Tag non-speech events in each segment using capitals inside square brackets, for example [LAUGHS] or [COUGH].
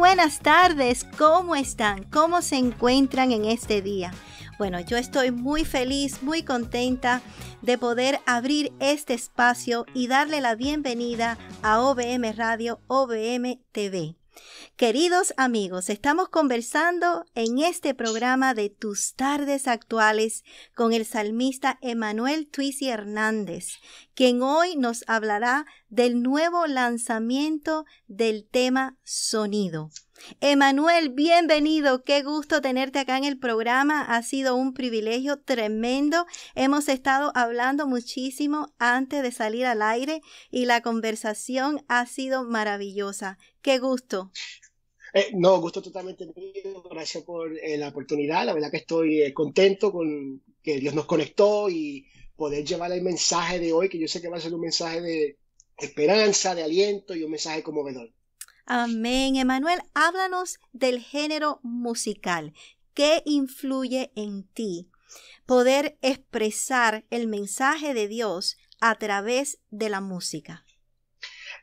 buenas tardes, ¿cómo están? ¿Cómo se encuentran en este día? Bueno, yo estoy muy feliz, muy contenta de poder abrir este espacio y darle la bienvenida a OBM Radio, OBM TV. Queridos amigos, estamos conversando en este programa de Tus tardes actuales con el salmista Emanuel Tuisi Hernández, quien hoy nos hablará del nuevo lanzamiento del tema Sonido. Emanuel, bienvenido. Qué gusto tenerte acá en el programa. Ha sido un privilegio tremendo. Hemos estado hablando muchísimo antes de salir al aire y la conversación ha sido maravillosa. Qué gusto. Eh, no, gusto totalmente Gracias por eh, la oportunidad. La verdad que estoy eh, contento con que Dios nos conectó y poder llevar el mensaje de hoy, que yo sé que va a ser un mensaje de, esperanza, de aliento y un mensaje conmovedor. Amén. Emanuel, háblanos del género musical. ¿Qué influye en ti? Poder expresar el mensaje de Dios a través de la música.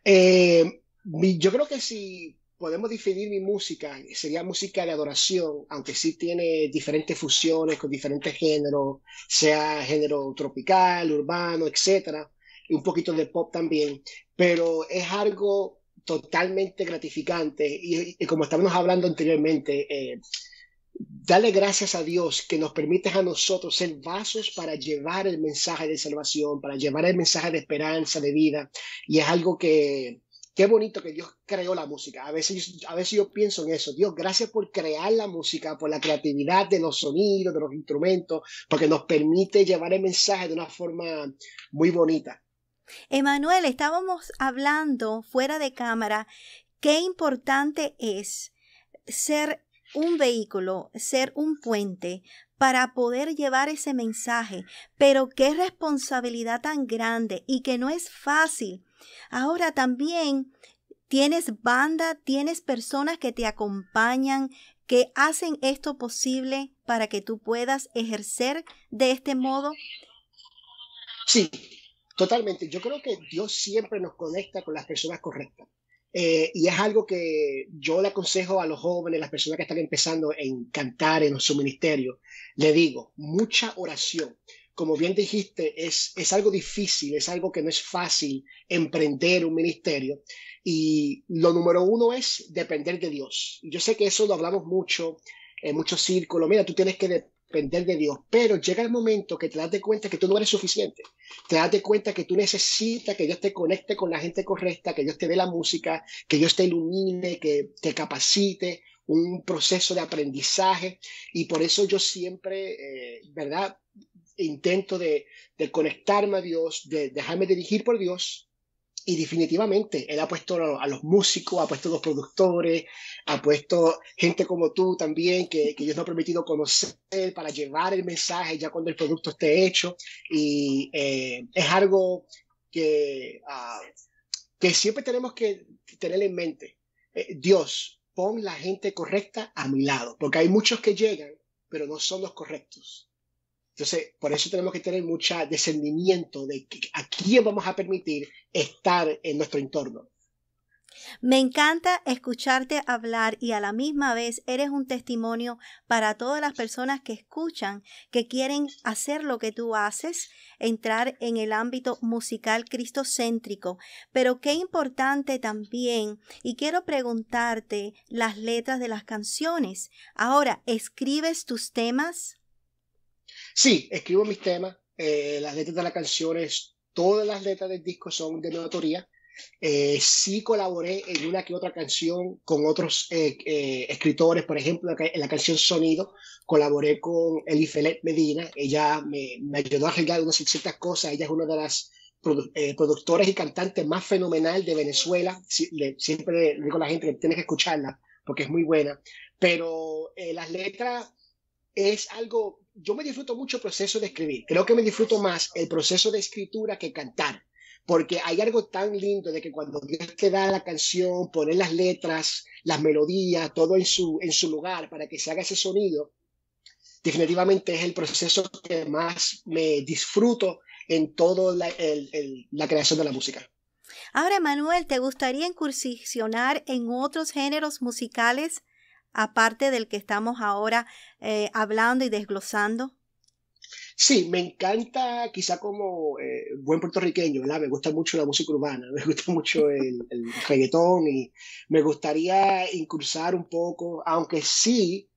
Eh, yo creo que si podemos definir mi música, sería música de adoración, aunque sí tiene diferentes fusiones con diferentes géneros, sea género tropical, urbano, etcétera un poquito de pop también, pero es algo totalmente gratificante y, como estábamos hablando anteriormente, darle eh, Dale gracias a Dios que nos permite a nosotros ser vasos para llevar el mensaje de salvación, para llevar el mensaje de esperanza, de vida. Y es algo que, qué bonito que Dios creó la música. A veces, a veces yo pienso en eso. Dios, gracias por crear la música, por la creatividad de los sonidos, de los instrumentos, porque nos permite llevar el mensaje de una forma muy bonita. Emanuel, estábamos hablando fuera de cámara qué importante es ser un vehículo, ser un puente para poder llevar ese mensaje, pero qué responsabilidad tan grande y que no es fácil. Ahora también tienes banda, tienes personas que te acompañan, que hacen esto posible para que tú puedas ejercer de este modo. Sí, Totalmente. Yo creo que Dios siempre nos conecta con las personas correctas. Eh, y es algo que yo le aconsejo a los jóvenes, las personas que están empezando en cantar en su ministerio. Le digo, mucha oración. Como bien dijiste, es, es algo difícil, es algo que no es fácil emprender un ministerio. Y lo número uno es depender de Dios. Yo sé que eso lo hablamos mucho en muchos círculos. Mira, tú tienes que depender de Dios. Pero llega el momento que te das de cuenta que tú no eres suficiente. Te das de cuenta que tú necesitas que Dios te conecte con la gente correcta, que Dios te dé la música, que Dios te ilumine, que te capacite, un proceso de aprendizaje. Y por eso yo siempre, eh, ¿verdad? Intento de, conectarme a Dios, de dejarme dirigir por Dios y definitivamente, él ha puesto a los músicos, ha puesto a los productores, ha puesto gente como tú también, que, Dios nos ha permitido conocer para llevar el mensaje ya cuando el producto esté hecho. Y eh, es algo que, ah, que siempre tenemos que tener en mente. Eh, Dios, pon la gente correcta a mi lado, porque hay muchos que llegan, pero no son los correctos. Entonces, por eso tenemos que tener mucho descendimiento de a quién vamos a permitir estar en nuestro entorno. Me encanta escucharte hablar y a la misma vez eres un testimonio para todas las personas que escuchan, que quieren hacer lo que tú haces, entrar en el ámbito musical cristocéntrico. Pero qué importante también, y quiero preguntarte las letras de las canciones. Ahora, ¿escribes tus temas? Sí, escribo mis temas, eh, las letras de las canciones, todas las letras del disco son de mi autoría. Eh, sí colaboré en una que otra canción con otros eh, escritores, por ejemplo, en la canción Sonido, colaboré con Elifelet Medina, ella me, ayudó a arreglar unas ciertas cosas, ella es una de las productoras y cantantes más fenomenal de Venezuela, siempre le digo a la gente que tiene que escucharla porque es muy buena, pero las letras es algo yo me disfruto mucho el proceso de escribir. Creo que me disfruto más el proceso de escritura que cantar, porque hay algo tan lindo de que cuando Dios te da la canción, poner las letras, las melodías, todo en su, en su lugar para que se haga ese sonido, definitivamente es el proceso que más me disfruto en toda la, la creación de la música. Ahora, Manuel, ¿te gustaría incursionar en otros géneros musicales aparte del que estamos ahora eh, hablando y desglosando? Sí, me encanta, quizá como eh, buen puertorriqueño, ¿verdad? Me gusta mucho la música urbana, [LAUGHS] me gusta mucho el, reggaetón y me gustaría incursar un poco, aunque sí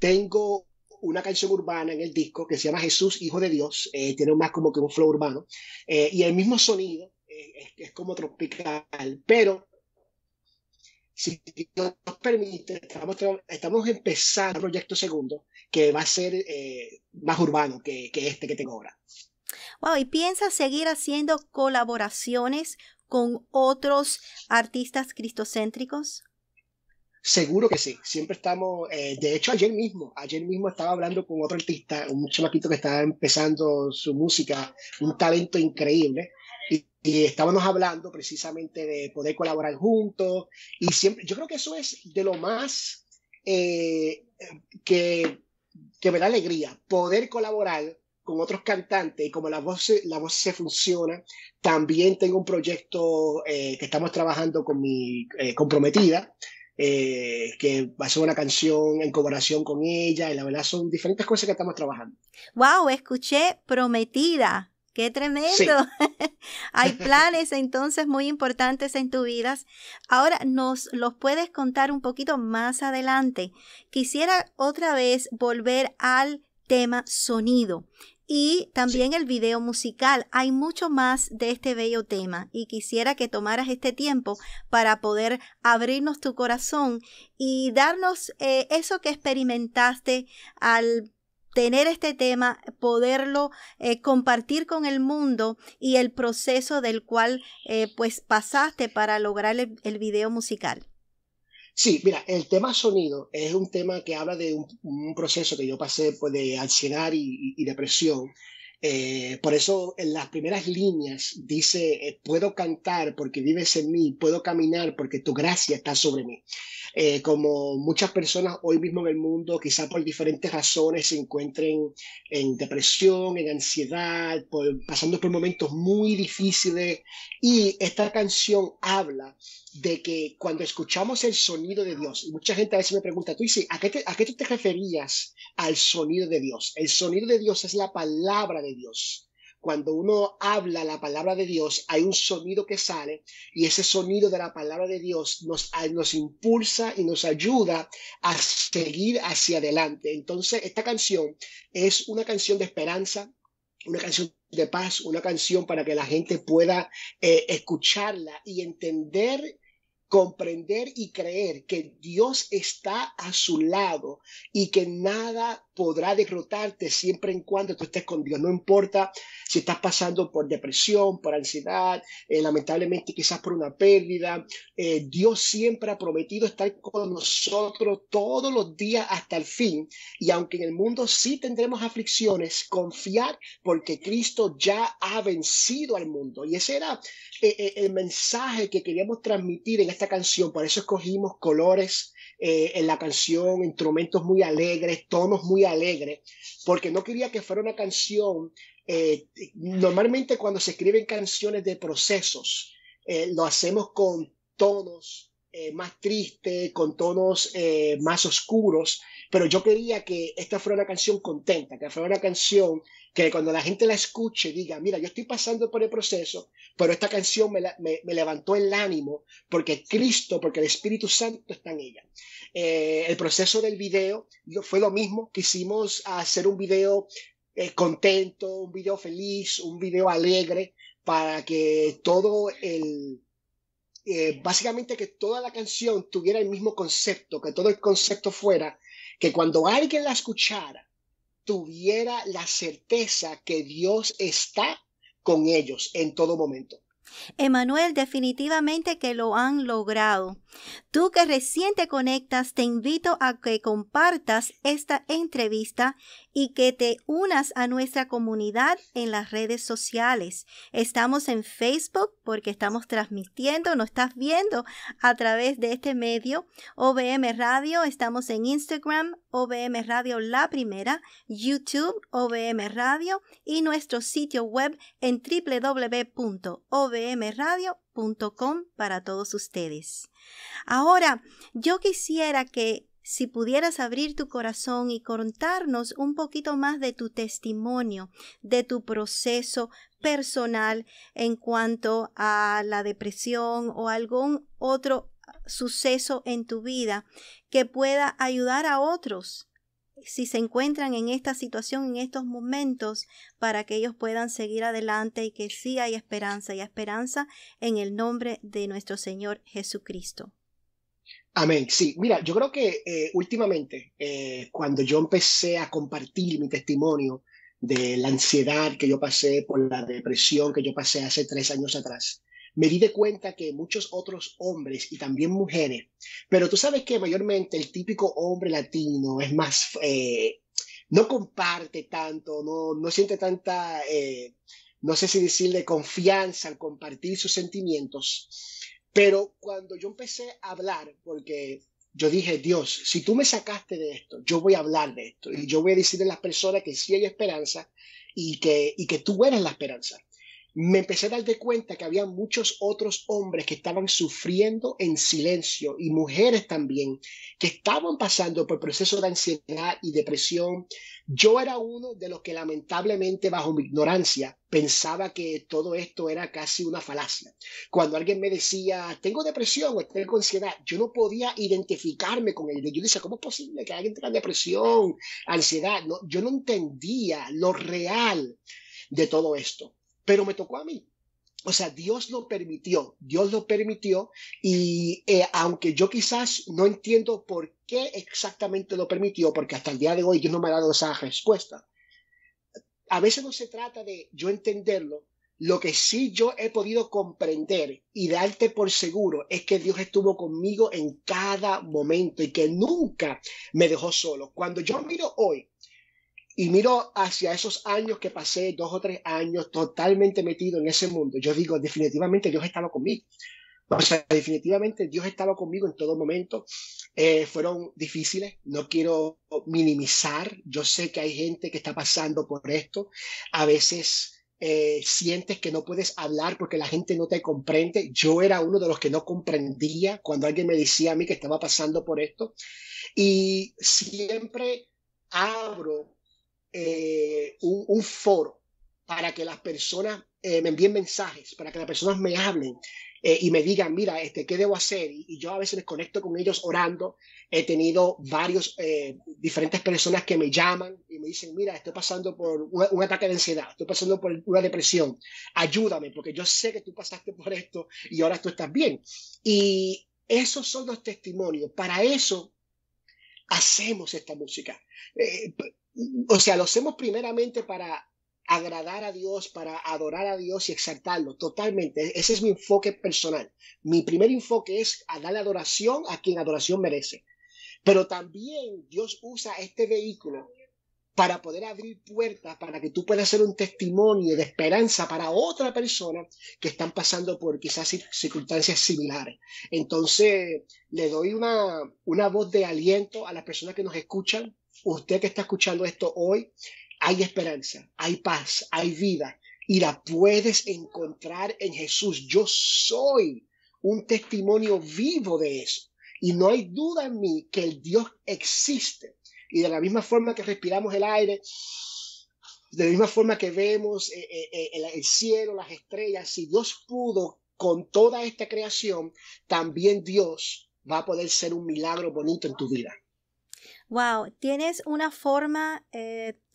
tengo una canción urbana en el disco que se llama Jesús, Hijo de Dios, eh, tiene más como que un flow urbano, y el mismo sonido es, como tropical, pero si Dios nos permite, estamos, empezando un proyecto segundo que va a ser eh, más urbano que, este que tengo ahora. Wow, ¿y piensas seguir haciendo colaboraciones con otros artistas cristocéntricos? Seguro que sí, siempre estamos, eh, de hecho ayer mismo, ayer mismo estaba hablando con otro artista, un chamaquito que estaba empezando su música, un talento increíble, y estábamos hablando precisamente de poder colaborar juntos y siempre, yo creo que eso es de lo más eh, que, me da alegría, poder colaborar con otros cantantes y como la voz, la voz se funciona, también tengo un proyecto eh, que estamos trabajando con mi eh, comprometida, que va a ser una canción en colaboración con ella, y la verdad son diferentes cosas que estamos trabajando. ¡Wow! Escuché Prometida. ¡Qué tremendo! [LAUGHS] Hay planes entonces muy importantes en tu vida. Ahora nos los puedes contar un poquito más adelante. Quisiera otra vez volver al tema sonido y también el video musical. Hay mucho más de este bello tema y quisiera que tomaras este tiempo para poder abrirnos tu corazón y darnos eh, eso que experimentaste al tener este tema, poderlo eh, compartir con el mundo y el proceso del cual eh, pues pasaste para lograr el, video musical. Sí, mira, el tema sonido es un tema que habla de un, proceso que yo pasé pues, de ansiedad y depresión eh, por eso en las primeras líneas dice, eh, puedo cantar porque vives en mí, puedo caminar porque tu gracia está sobre mí. Eh, como muchas personas hoy mismo en el mundo, quizá por diferentes razones, se encuentren en depresión, en ansiedad, pasando por momentos muy difíciles. Y esta canción habla de que cuando escuchamos el sonido de Dios, y mucha gente a veces me pregunta, tú dices, ¿a qué, tú te referías al sonido de Dios? El sonido de Dios es la palabra de Dios. Cuando uno habla la palabra de Dios, hay un sonido que sale y ese sonido de la palabra de Dios nos, nos impulsa y nos ayuda a seguir hacia adelante. Entonces, esta canción es una canción de esperanza, una canción de paz, una canción para que la gente pueda eh, escucharla y entender comprender y creer que Dios está a su lado y que nada podrá derrotarte siempre en cuando tú estés con Dios. No importa si estás pasando por depresión, por ansiedad, eh, lamentablemente quizás por una pérdida. Eh, Dios siempre ha prometido estar con nosotros todos los días hasta el fin. Y aunque en el mundo sí tendremos aflicciones, confiar porque Cristo ya ha vencido al mundo. Y ese era eh, el mensaje que queríamos transmitir en este esta canción, por eso escogimos colores eh, en la canción, instrumentos muy alegres, tonos muy alegres, porque no quería que fuera una canción, eh, normalmente cuando se escriben canciones de procesos, eh, lo hacemos con tonos eh, más triste, con tonos eh, más oscuros, pero yo quería que esta fuera una canción contenta, que fuera una canción que cuando la gente la escuche diga, mira, yo estoy pasando por el proceso, pero esta canción me, me, levantó el ánimo porque Cristo, porque el Espíritu Santo está en ella. Eh, el proceso del video fue lo mismo, quisimos hacer un video contento, un video feliz, un video alegre, para que todo el eh, básicamente que toda la canción tuviera el mismo concepto, que todo el concepto fuera que cuando alguien la escuchara, tuviera la certeza que Dios está con ellos en todo momento. Emanuel, definitivamente que lo han logrado. Tú que recién te conectas, te invito a que compartas esta entrevista y que te unas a nuestra comunidad en las redes sociales. Estamos en Facebook porque estamos transmitiendo, nos estás viendo a través de este medio. OBM Radio, estamos en Instagram, OBM Radio La Primera, YouTube, OBM Radio y nuestro sitio web en www.obmradio.com para todos ustedes. Ahora, yo quisiera que si pudieras abrir tu corazón y contarnos un poquito más de tu testimonio, de tu proceso personal en cuanto a la depresión o algún otro suceso en tu vida que pueda ayudar a otros si se encuentran en esta situación en estos momentos para que ellos puedan seguir adelante y que sí hay esperanza y esperanza en el nombre de nuestro Señor Jesucristo. Amén. Sí, mira, yo creo que eh, últimamente, eh, cuando yo empecé a compartir mi testimonio de la ansiedad que yo pasé, por la depresión que yo pasé hace tres años atrás, me di de cuenta que muchos otros hombres y también mujeres, pero tú sabes que mayormente el típico hombre latino es más, eh, no comparte tanto, no, no siente tanta, no sé si decirle confianza al compartir sus sentimientos. Pero cuando yo empecé a hablar, porque yo dije, Dios, si tú me sacaste de esto, yo voy a hablar de esto y yo voy a decirle a las personas que sí hay esperanza y que, y que tú eres la esperanza me empecé a dar de cuenta que había muchos otros hombres que estaban sufriendo en silencio y mujeres también que estaban pasando por procesos de ansiedad y depresión. Yo era uno de los que lamentablemente bajo mi ignorancia pensaba que todo esto era casi una falacia. Cuando alguien me decía, tengo depresión o tengo ansiedad, yo no podía identificarme con él. Yo decía, ¿cómo es posible que alguien tenga depresión, ansiedad? yo no entendía lo real de todo esto pero me tocó a mí. O sea, Dios lo permitió, Dios lo permitió y eh, aunque yo quizás no entiendo por qué exactamente lo permitió, porque hasta el día de hoy Dios no me ha dado esa respuesta, a veces no se trata de yo entenderlo, lo que sí yo he podido comprender y darte por seguro es que Dios estuvo conmigo en cada momento y que nunca me dejó solo. Cuando yo miro hoy y miro hacia esos años que pasé, dos o tres años, totalmente metido en ese mundo, yo digo, definitivamente Dios estaba conmigo. O sea, definitivamente Dios estaba conmigo en todo momento. Eh, fueron difíciles, no quiero minimizar. Yo sé que hay gente que está pasando por esto. A veces eh, sientes que no puedes hablar porque la gente no te comprende. Yo era uno de los que no comprendía cuando alguien me decía a mí que estaba pasando por esto. Y siempre abro eh, un, foro para que las personas eh, me envíen mensajes, para que las personas me hablen eh, y me digan, mira, este, ¿qué debo hacer? Y, yo a veces les conecto con ellos orando. He tenido varios, diferentes personas que me llaman y me dicen, mira, estoy pasando por un, ataque de ansiedad, estoy pasando por una depresión, ayúdame, porque yo sé que tú pasaste por esto y ahora tú estás bien. Y esos son los testimonios. Para eso hacemos esta música. Eh, o sea, lo hacemos primeramente para agradar a Dios, para adorar a Dios y exaltarlo totalmente. E-, ese es mi enfoque personal. Mi primer enfoque es a la adoración a quien adoración merece. Pero también Dios usa este vehículo para poder abrir puertas, para que tú puedas ser un testimonio de esperanza para otra persona que están pasando por quizás circunstancias similares. Entonces, le doy una, una voz de aliento a las personas que nos escuchan. Usted que está escuchando esto hoy, hay esperanza, hay paz, hay vida y la puedes encontrar en Jesús. Yo soy un testimonio vivo de eso. Y no hay duda en mí que el Dios existe y de la misma forma que respiramos el aire, de la misma forma que vemos eh, eh, eh, el cielo, las estrellas, si Dios pudo con toda esta creación, también Dios va a poder ser un milagro bonito en tu vida. Wow, tienes una forma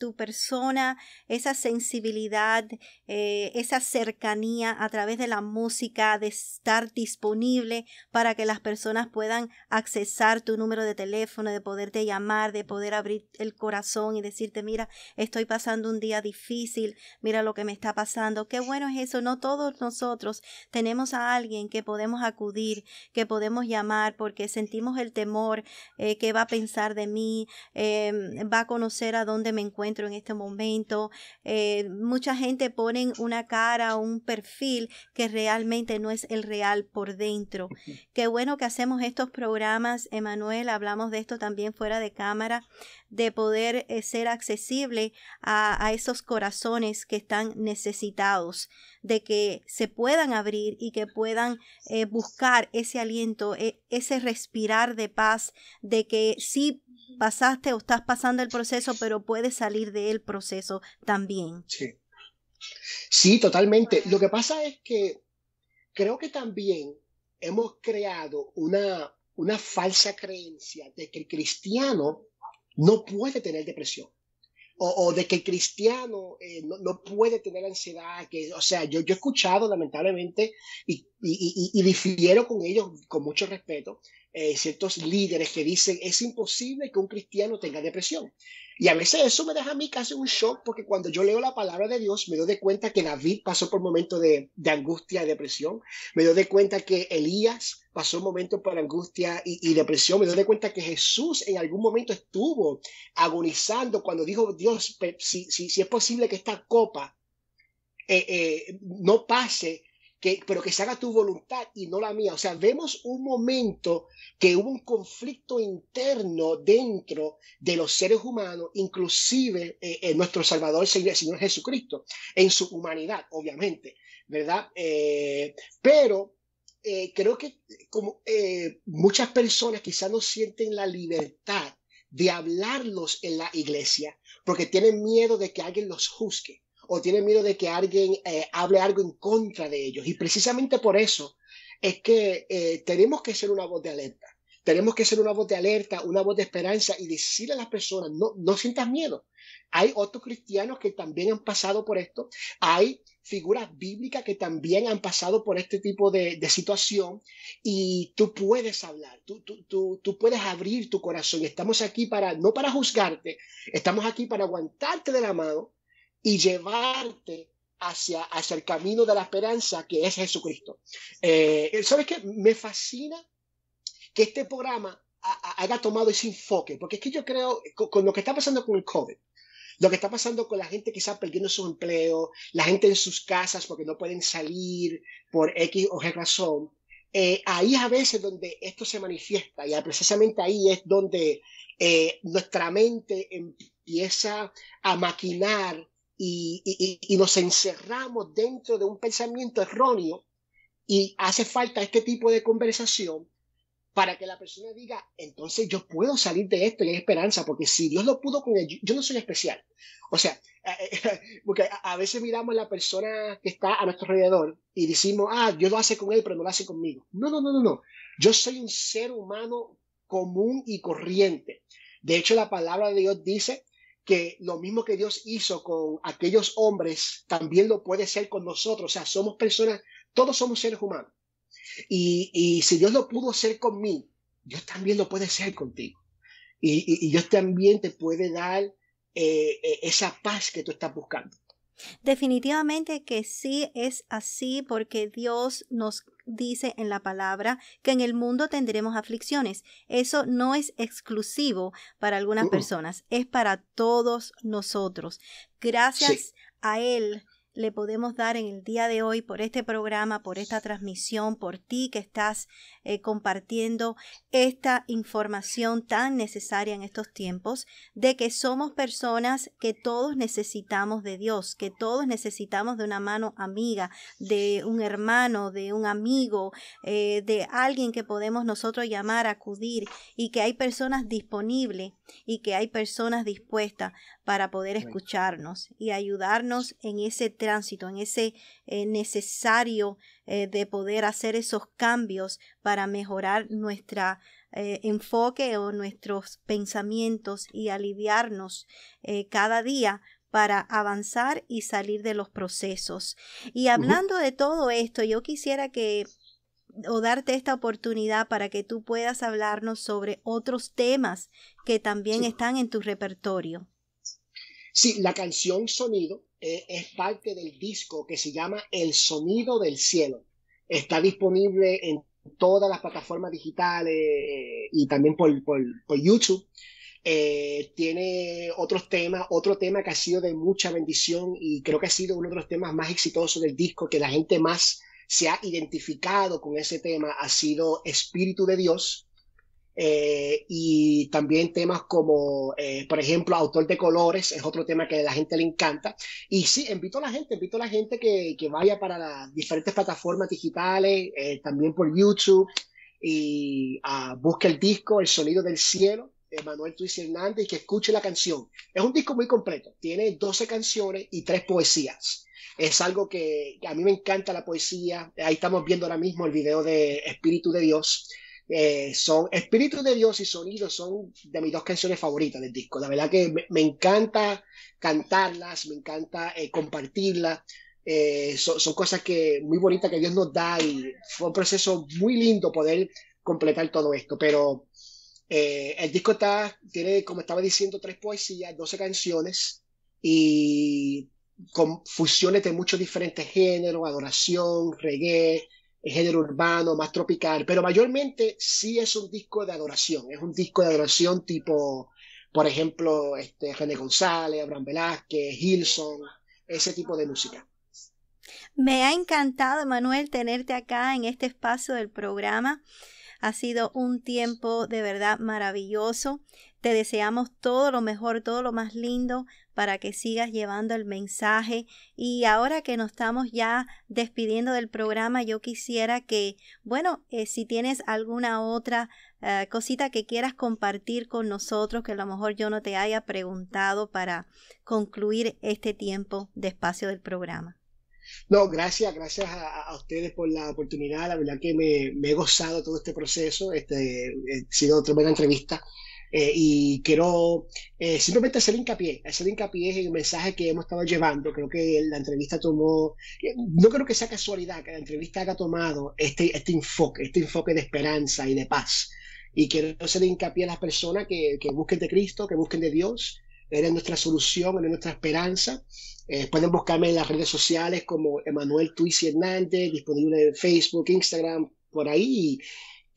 tu persona, esa sensibilidad, eh, esa cercanía a través de la música, de estar disponible para que las personas puedan accesar tu número de teléfono, de poderte llamar, de poder abrir el corazón y decirte, mira, estoy pasando un día difícil, mira lo que me está pasando. Qué bueno es eso, no todos nosotros tenemos a alguien que podemos acudir, que podemos llamar porque sentimos el temor, eh, que va a pensar de mí, eh, va a conocer a dónde me encuentro en este momento. Eh, mucha gente pone una cara un perfil que realmente no es el real por dentro. Qué bueno que hacemos estos programas, Emanuel, hablamos de esto también fuera de cámara, de poder eh, ser accesible a, esos corazones que están necesitados, de que se puedan abrir y que puedan eh, buscar ese aliento, e, ese respirar de paz, de que sí pasaste o estás pasando el proceso, pero puedes salir del proceso también. Sí. Sí, totalmente. Lo que pasa es que creo que también hemos creado una, una falsa creencia de que el cristiano no puede tener depresión. O, de que el cristiano eh, no, puede tener ansiedad, que, o sea, yo, yo he escuchado lamentablemente, y y, difiero con ellos con mucho respeto, eh, ciertos líderes que dicen es imposible que un cristiano tenga depresión. Y a veces eso me deja a mí casi un shock porque cuando yo leo la palabra de Dios me doy de cuenta que David pasó por momentos de, angustia y depresión, me doy de cuenta que Elías pasó momentos por angustia y, depresión, me doy de cuenta que Jesús en algún momento estuvo agonizando cuando dijo Dios, si, si, es posible que esta copa eh, eh, no pase pero que se haga tu voluntad y no la mía. O sea, vemos un momento que hubo un conflicto interno dentro de los seres humanos, inclusive en eh, eh, nuestro Salvador, el Señor Jesucristo, en su humanidad, obviamente, ¿verdad? Eh, pero creo que como muchas personas quizás no sienten la libertad de hablarlos en la iglesia porque tienen miedo de que alguien los juzgue o tienen miedo de que alguien eh, hable algo en contra de ellos. Y precisamente por eso es que eh, tenemos que ser una voz de alerta. Tenemos que ser una voz de alerta, una voz de esperanza y decirle a las personas, no, no sientas miedo. Hay otros cristianos que también han pasado por esto. Hay figuras bíblicas que también han pasado por este tipo de, situación y tú puedes hablar, tú, tú, tú, puedes abrir tu corazón. Estamos aquí para, no para juzgarte, estamos aquí para aguantarte de la mano y llevarte hacia, hacia el camino de la esperanza que es Jesucristo. Eh, ¿Sabes qué? Me fascina que este programa haya tomado ese enfoque, porque es que yo creo, con, lo que está pasando con el COVID, lo que está pasando con la gente que está perdiendo su empleo, la gente en sus casas porque no pueden salir por X o Y razón, eh, ahí es a veces donde esto se manifiesta y precisamente ahí es donde eh, nuestra mente empieza a maquinar y, nos encerramos dentro de un pensamiento erróneo y hace falta este tipo de conversación para que la persona diga, entonces yo puedo salir de esto y hay esperanza, porque si Dios lo pudo con él, yo no soy especial. O sea, [LAUGHS] eh, eh, porque a veces miramos a la persona que está a nuestro alrededor y decimos, ah, Dios lo hace con él, pero no lo hace conmigo. No, no, no, no, no. Yo soy un ser humano común y corriente. De hecho, la palabra de Dios dice que lo mismo que Dios hizo con aquellos hombres, también lo puede ser con nosotros. O sea, somos personas, todos somos seres humanos. Y, si Dios lo pudo hacer conmigo, Dios también lo puede hacer contigo. Y, y, Dios también te puede dar eh, eh, esa paz que tú estás buscando. Definitivamente que sí es así porque Dios nos dice en la palabra que en el mundo tendremos aflicciones. Eso no es exclusivo para algunas uh-uh. personas, es para todos nosotros. Gracias a Él le podemos dar en el día de hoy por este programa, por esta transmisión, por ti que estás eh, compartiendo esta información tan necesaria en estos tiempos, de que somos personas que todos necesitamos de Dios, que todos necesitamos de una mano amiga, de un hermano, de un amigo, eh, de alguien que podemos nosotros llamar, acudir, y que hay personas disponibles y que hay personas dispuestas para poder escucharnos y ayudarnos en ese tránsito, en ese eh, necesario eh, de poder hacer esos cambios para mejorar nuestro eh, enfoque o nuestros pensamientos y aliviarnos cada día para avanzar y salir de los procesos. Y hablando de todo esto, yo quisiera que o darte esta oportunidad para que tú puedas hablarnos sobre otros temas que también están en tu repertorio. Sí, la canción Sonido eh, es parte del disco que se llama El Sonido del Cielo. Está disponible en todas las plataformas digitales eh, y también por, YouTube. Eh, tiene otros temas, otro tema que ha sido de mucha bendición y creo que ha sido uno de los temas más exitosos del disco, que la gente más se ha identificado con ese tema, ha sido Espíritu de Dios, eh, y también temas como, eh, por ejemplo, Autor de Colores, es otro tema que a la gente le encanta. Y sí, invito a la gente, invito a la gente que, que vaya para las diferentes plataformas digitales, eh, también por YouTube, y ah, busque el disco El Sonido del Cielo. de Manuel Tuis Hernández, y que escuche la canción. Es un disco muy completo, tiene 12 canciones y 3 poesías es algo que a mí me encanta la poesía. Ahí estamos viendo ahora mismo el video de Espíritu de Dios. Eh, son Espíritu de Dios y Sonido son de mis dos canciones favoritas del disco. La verdad que me, encanta cantarlas, me encanta eh, compartirlas. Eh, son cosas que muy bonitas que Dios nos da y fue un proceso muy lindo poder completar todo esto. Pero el disco está, tiene, como estaba diciendo, tres poesías, Doce canciones y con fusiones de muchos diferentes géneros, adoración, reggae, género urbano, más tropical, pero mayormente sí es un disco de adoración, es un disco de adoración tipo, por ejemplo, este, René González, Abraham Velázquez, Gilson, ese tipo de música. Me ha encantado, Manuel, tenerte acá en este espacio del programa. Ha sido un tiempo de verdad maravilloso. Te deseamos todo lo mejor, todo lo más lindo para que sigas llevando el mensaje. Y ahora que nos estamos ya despidiendo del programa, yo quisiera que, bueno, eh, si tienes alguna otra eh, cosita que quieras compartir con nosotros, que a lo mejor yo no te haya preguntado para concluir este tiempo de espacio del programa. No, gracias, gracias a, ustedes por la oportunidad. La verdad que me, he gozado todo este proceso. Este, eh, ha sido otra buena entrevista. Eh, y quiero eh, simplemente hacer hincapié, hacer hincapié en el mensaje que hemos estado llevando. Creo que la entrevista tomó, eh, no creo que sea casualidad que la entrevista haya tomado este, este enfoque, este enfoque de esperanza y de paz. Y quiero hacer hincapié a las personas que, que busquen de Cristo, que busquen de Dios. Él es nuestra solución, Él es nuestra esperanza. pueden buscarme en las redes sociales como Emanuel Tuisi Hernández, disponible en Facebook, Instagram, por ahí.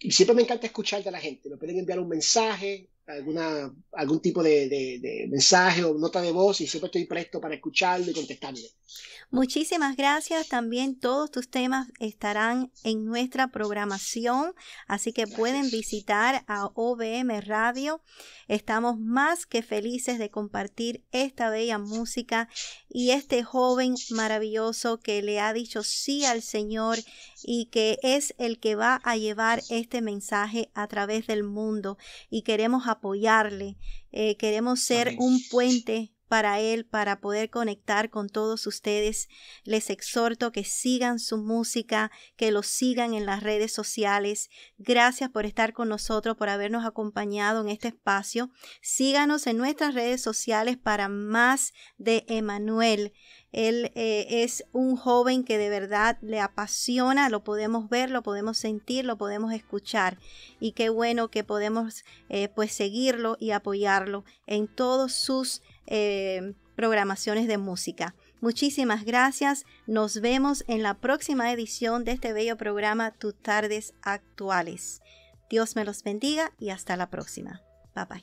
Y, y siempre me encanta escuchar de la gente. Me pueden enviar un mensaje, alguna, algún tipo de, mensaje o nota de voz y siempre estoy presto para escucharlo y contestarle. Muchísimas gracias. También todos tus temas estarán en nuestra programación, así que pueden visitar a OBM Radio. Estamos más que felices de compartir esta bella música y este joven maravilloso que le ha dicho sí al Señor y que es el que va a llevar este mensaje a través del mundo y queremos apoyarle, eh, queremos ser un puente para él, para poder conectar con todos ustedes. Les exhorto que sigan su música, que lo sigan en las redes sociales. Gracias por estar con nosotros, por habernos acompañado en este espacio. Síganos en nuestras redes sociales para más de Emanuel. Él eh, es un joven que de verdad le apasiona, lo podemos ver, lo podemos sentir, lo podemos escuchar. Y qué bueno que podemos eh, pues seguirlo y apoyarlo en todos sus eh, programaciones de música. Muchísimas gracias. Nos vemos en la próxima edición de este bello programa Tus tardes actuales. Dios me los bendiga y hasta la próxima. Bye bye.